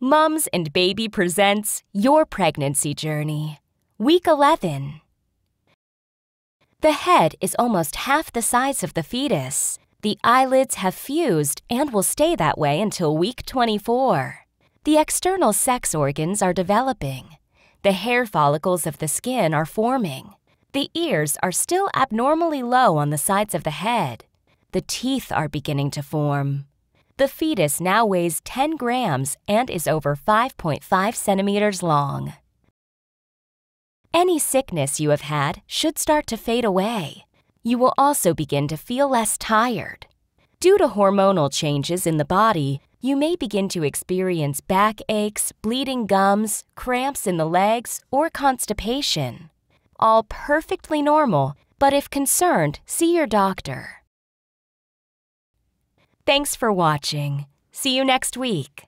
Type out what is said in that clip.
Mums and Baby presents Your Pregnancy Journey, Week 11. The head is almost half the size of the fetus. The eyelids have fused and will stay that way until week 24. The external sex organs are developing. The hair follicles of the skin are forming. The ears are still abnormally low on the sides of the head. The teeth are beginning to form. The fetus now weighs 10 grams and is over 5.5 centimeters long. Any sickness you have had should start to fade away. You will also begin to feel less tired. Due to hormonal changes in the body, you may begin to experience backaches, bleeding gums, cramps in the legs, or constipation. All perfectly normal, but if concerned, see your doctor. Thanks for watching. See you next week.